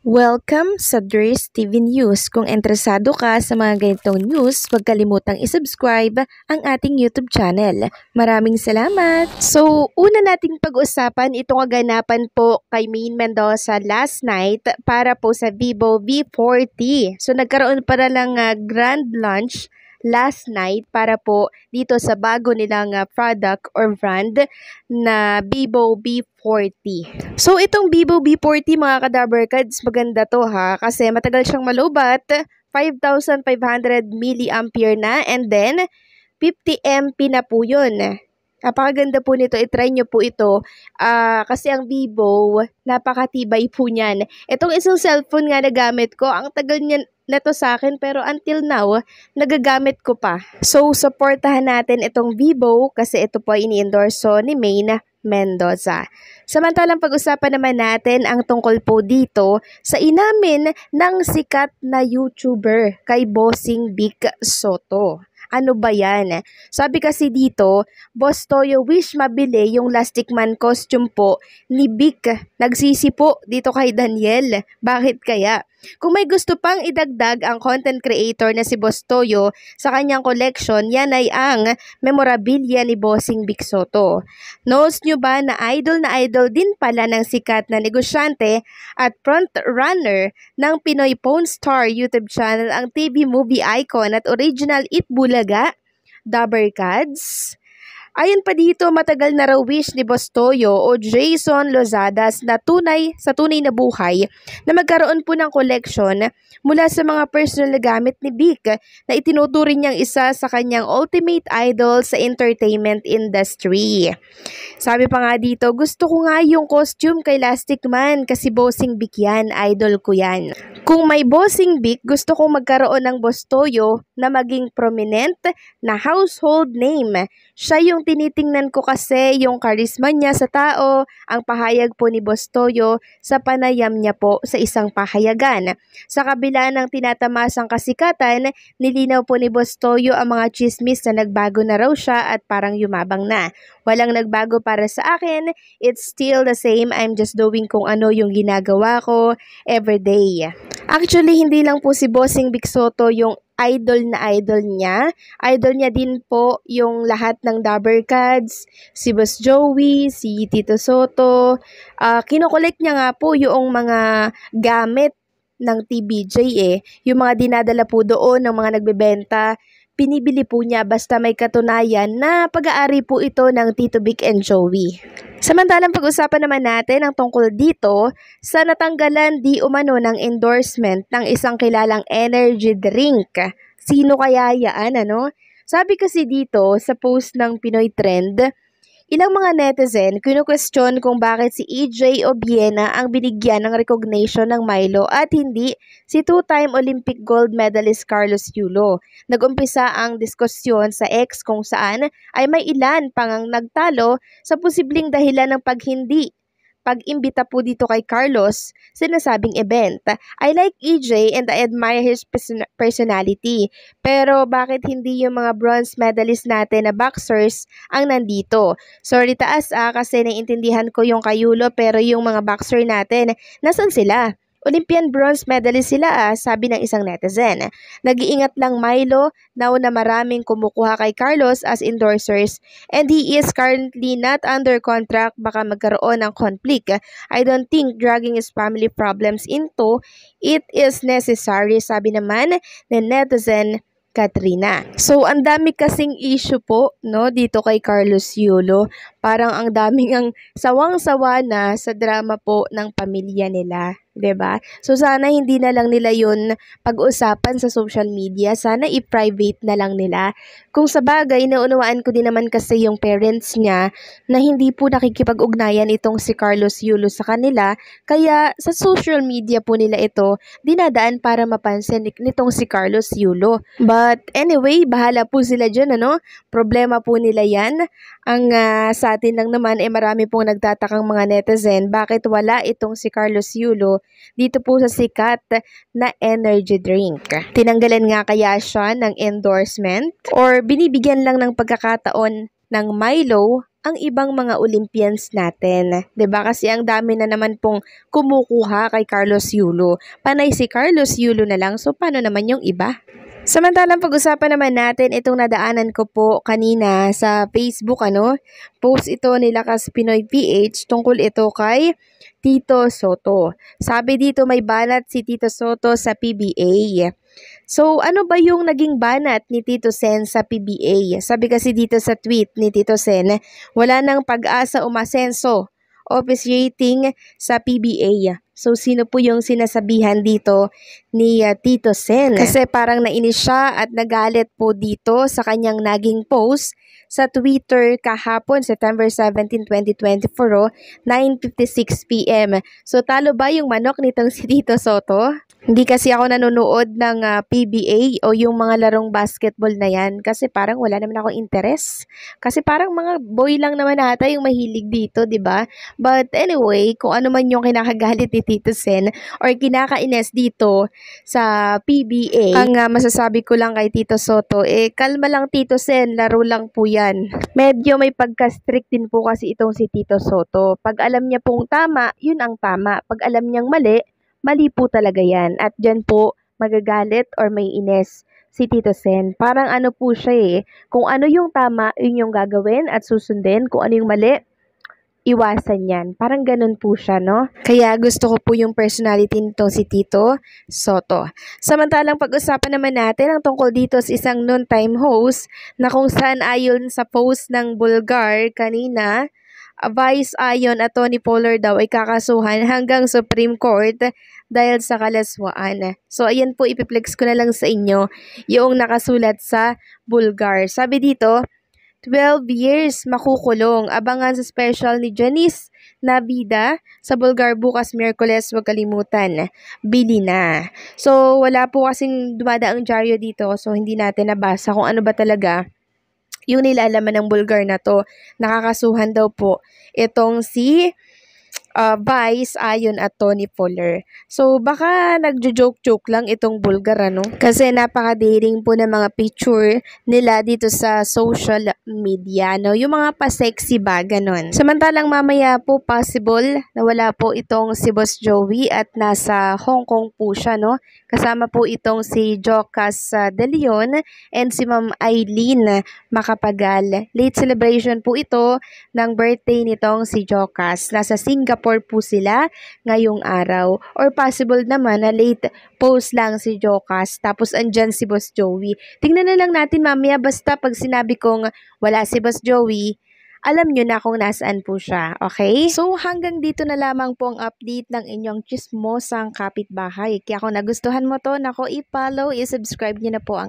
Welcome sa Dres TV News. Kung interesado ka sa mga ganitong news, huwag kalimutang isubscribe ang ating YouTube channel. Maraming salamat! So, una nating pag-usapan itong kaganapan po kay Main Mendoza last night para po sa Vivo V40. So, nagkaroon para lang uh, ah, grand launch last night para po dito sa bago nilang ah, product or brand na Vivo B40. So itong Vivo B40 mga kadaber cards, maganda to ha kasi matagal siyang malubat, 5,500 mAh na and then 50 MP na po yun. Napakaganda po nito. I-try nyo po ito. Uh, kasi ang Vivo, napakatibay po niyan. Itong isang cellphone nga na gamit ko, ang tagal niyan na to sa akin pero until now, nagagamit ko pa. So, supportahan natin itong Vivo kasi ito po ay ini-endorso ni Maine Mendoza. Samantalang pag-usapan naman natin ang tungkol po dito sa inamin ng sikat na YouTuber kay Bossing Big Soto. Ano ba yan? Sabi kasi dito, Boss Toyo wish mabili yung Lastic Man costume po ni Vic. Nagsisi po dito kay Daniel. Bakit kaya? Kung may gusto pang idagdag ang content creator na si Boss Toyo sa kanyang collection, yan ay ang memorabilia ni Bossing Big Soto. Knows nyo ba na idol na idol din pala ng sikat na negosyante at front runner ng Pinoy Pawn Star YouTube channel ang TV movie icon at original Itbula Alaga, Dabber cards, Ayon pa dito, matagal na raw wish ni Boss Toyo o Jason Lozadas na tunay sa tunay na buhay na magkaroon po ng collection mula sa mga personal na gamit ni Vic na itinuturing niyang isa sa kanyang ultimate idol sa entertainment industry. Sabi pa nga dito, gusto ko nga yung costume kay Elastic Man kasi bossing Vic yan, idol ko yan. Kung may bossing Vic, gusto kong magkaroon ng Boss Toyo na maging prominent na household name. Siya yung ang tinitingnan ko kasi yung karisma niya sa tao, ang pahayag po ni Boss Toyo sa panayam niya po sa isang pahayagan. Sa kabila ng tinatamasang kasikatan, nilinaw po ni Boss Toyo ang mga chismis na nagbago na raw siya at parang yumabang na. Walang nagbago para sa akin, it's still the same, I'm just doing kung ano yung ginagawa ko everyday. Actually, hindi lang po si Bossing Bigsoto yung idol na idol niya. Idol niya din po yung lahat ng Dabber Cards, si Boss Joey, si Tito Soto. Uh, ah, kinokolekt niya nga po yung mga gamit ng TBJ eh. Yung mga dinadala po doon ng mga nagbebenta Binibili po niya basta may katunayan na pag-aari po ito ng Tito Big and Joey. Samantalang pag-usapan naman natin ang tungkol dito sa natanggalan di umano ng endorsement ng isang kilalang energy drink. Sino kaya yaan ano? Sabi kasi dito sa post ng Pinoy Trend, Ilang mga netizen, kinu-question kung bakit si EJ Obiena ang binigyan ng recognition ng Milo at hindi si two-time Olympic gold medalist Carlos Yulo. Nagumpisa ang diskusyon sa ex kung saan ay may ilan pangang nagtalo sa posibleng dahilan ng paghindi pag-imbita po dito kay Carlos sinasabing event. I like EJ and I admire his personality. Pero bakit hindi yung mga bronze medalist natin na boxers ang nandito? Sorry taas ah kasi naiintindihan ko yung kayulo pero yung mga boxer natin, nasan sila? Olympian bronze medalist sila ah, sabi ng isang netizen. Nag-iingat lang Milo now na maraming kumukuha kay Carlos as endorsers and he is currently not under contract baka magkaroon ng conflict. I don't think dragging his family problems into it is necessary sabi naman ng netizen Katrina. So, ang dami kasing issue po, no, dito kay Carlos Yulo. Parang ang daming ang sawang-sawa na sa drama po ng pamilya nila ba? Diba? So sana hindi na lang nila 'yon pag-usapan sa social media, sana i-private na lang nila. Kung sa bagay naunawaan ko din naman kasi yung parents niya na hindi po nakikipag-ugnayan itong si Carlos Yulo sa kanila, kaya sa social media po nila ito dinadaan para mapansin nitong si Carlos Yulo. But anyway, bahala po sila diyan ano? Problema po nila 'yan. Ang uh, sa atin lang naman eh marami pong nagtatakang mga netizen bakit wala itong si Carlos Yulo dito po sa sikat na energy drink. Tinanggalan nga kaya siya ng endorsement or binibigyan lang ng pagkakataon ng Milo ang ibang mga Olympians natin. ba diba? Kasi ang dami na naman pong kumukuha kay Carlos Yulo. Panay si Carlos Yulo na lang, so paano naman yung iba? Samantalang pag-usapan naman natin itong nadaanan ko po kanina sa Facebook ano. Post ito ni Lakas Pinoy PH tungkol ito kay Tito Soto. Sabi dito may banat si Tito Soto sa PBA. So ano ba yung naging banat ni Tito Sen sa PBA? Sabi kasi dito sa tweet ni Tito Sen, wala nang pag-asa umasenso office rating sa PBA. So, sino po yung sinasabihan dito ni uh, Tito Sen? Kasi parang nainis siya at nagalit po dito sa kanyang naging post sa Twitter kahapon, September 17, 2024, 9.56pm. So, talo ba yung manok nitong si Tito Soto? Hindi kasi ako nanonood ng uh, ah, PBA o yung mga larong basketball na yan kasi parang wala naman ako interest. Kasi parang mga boy lang naman ata yung mahilig dito, di ba? But anyway, kung ano man yung kinakagalit ni Tito Sen or kinakainis dito sa PBA, ang uh, masasabi ko lang kay Tito Soto, eh kalma lang Tito Sen, laro lang po yan. Medyo may pagka-strict din po kasi itong si Tito Soto. Pag alam niya pong tama, yun ang tama. Pag alam niyang mali, Mali po talaga yan at dyan po magagalit or may ines si Tito Sen. Parang ano po siya eh, kung ano yung tama, yun yung gagawin at susundin. Kung ano yung mali, iwasan yan. Parang ganun po siya, no? Kaya gusto ko po yung personality nito si Tito Soto. Samantalang pag-usapan naman natin ang tungkol dito sa isang non-time host na kung saan ayon sa post ng Bulgar kanina, Vice Ayon at Tony Pollard daw ay kakasuhan hanggang Supreme Court dahil sa kalaswaan. So, ayan po, ipiplex ko na lang sa inyo yung nakasulat sa Bulgar. Sabi dito, 12 years makukulong. Abangan sa special ni Janice Nabida sa Bulgar bukas Miyerkules. Huwag kalimutan, bili na. So, wala po kasing dumadaang dyaryo dito. So, hindi natin nabasa kung ano ba talaga yung nilalaman ng bulgar na to. Nakakasuhan daw po itong si uh, Vice ayon at Tony Fuller. So baka nagjo-joke-joke lang itong Bulgar ano kasi napakadaring po ng mga picture nila dito sa social media no yung mga pa-sexy ba ganun. Samantalang mamaya po possible na wala po itong si Boss Joey at nasa Hong Kong po siya no. Kasama po itong si Jocas ah, De Leon and si Ma'am Eileen Makapagal. Late celebration po ito ng birthday nitong si Jocas. Nasa Singapore Singapore po sila ngayong araw. Or possible naman na late post lang si Jocas tapos andyan si Boss Joey. Tingnan na lang natin mamaya basta pag sinabi kong wala si Boss Joey, alam nyo na kung nasaan po siya, okay? So, hanggang dito na lamang po ang update ng inyong chismosang kapitbahay. Kaya kung nagustuhan mo to, nako i-follow, i-subscribe nyo na po ang